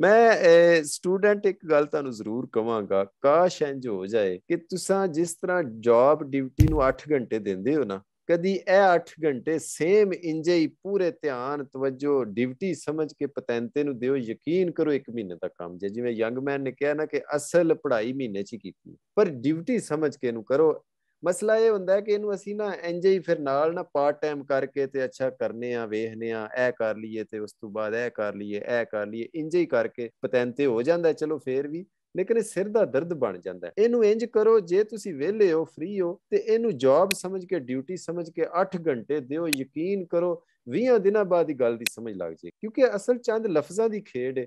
ਮੈਂ ਸਟੂਡੈਂਟ ਇੱਕ ਗੱਲ ਤੁਹਾਨੂੰ ਜ਼ਰੂਰ ਕਵਾਂਗਾ ਕਾਸ਼ ਇੰਜ ਹੋ ਜਾਏ ਕਿ ਤੁਸੀਂ ਜਿਸ ਤਰ੍ਹਾਂ ਜੌਬ ਡਿਊਟੀ ਨੂੰ 8 ਘੰਟੇ ਦਿੰਦੇ ਹੋ ਨਾ ਕਦੀ ਇਹ 8 ਘੰਟੇ ਸੇਮ ਇੰਜੇ ਹੀ ਪੂਰੇ ਧਿਆਨ ਤਵੱਜੋ ਡਿਊਟੀ ਸਮਝ ਕੇ ਪਤੈਂਤੇ ਨੂੰ ਦਿਓ ਯਕੀਨ ਕਰੋ 1 ਮਹੀਨੇ ਦਾ ਕੰਮ ਜੇ ਜਿਵੇਂ ਯੰਗ ਮੈਨ ਨੇ ਕਿਹਾ ਨਾ ਕਿ ਅਸਲ ਪੜ੍ਹਾਈ ਮਹੀਨੇ 'ਚ ਹੀ ਕੀਤੀ ਪਰ ਡਿਊਟੀ ਸਮਝ ਕੇ ਨੂੰ ਕਰੋ ਮਸਲਾ ਇਹ ਹੁੰਦਾ ਕਿ ਇਹਨੂੰ ਅਸੀਂ ਨਾ ਇੰਜ ਹੀ ਫਿਰ ਨਾਲ ਨਾ ਪਾਰਟ ਟਾਈਮ ਕਰਕੇ ਤੇ ਅੱਛਾ ਕਰਨੇ ਆ ਵੇਖਨੇ ਆ ਇਹ ਕਰ ਲਈਏ ਤੇ ਉਸ ਤੋਂ ਬਾਅਦ ਇਹ ਕਰ ਲਈਏ ਇਹ ਕਰ ਲਈਏ ਇੰਜ ਹੀ ਕਰਕੇ ਪਤੈਂਤੇ ਹੋ ਜਾਂਦਾ ਚਲੋ ਫੇਰ ਵੀ ਲੇਕਿਨ ਇਹ ਸਿਰ ਦਾ ਦਰਦ ਬਣ ਜਾਂਦਾ ਇਹਨੂੰ ਇੰਜ ਕਰੋ ਜੇ ਤੁਸੀਂ ਵਿਹਲੇ ਹੋ ਫ੍ਰੀ ਹੋ ਤੇ ਇਹਨੂੰ ਜੌਬ ਸਮਝ ਕੇ ਡਿਊਟੀ ਸਮਝ ਕੇ 8 ਘੰਟੇ ਦਿਓ ਯਕੀਨ ਕਰੋ 20 ਦਿਨਾਂ ਬਾਅਦ ਹੀ ਗੱਲ ਦੀ ਸਮਝ ਲੱਗ ਜੇ ਕਿਉਂਕਿ ਅਸਲ ਚੰਦ ਲਫ਼ਜ਼ਾਂ ਦੀ ਖੇਡ ਹੈ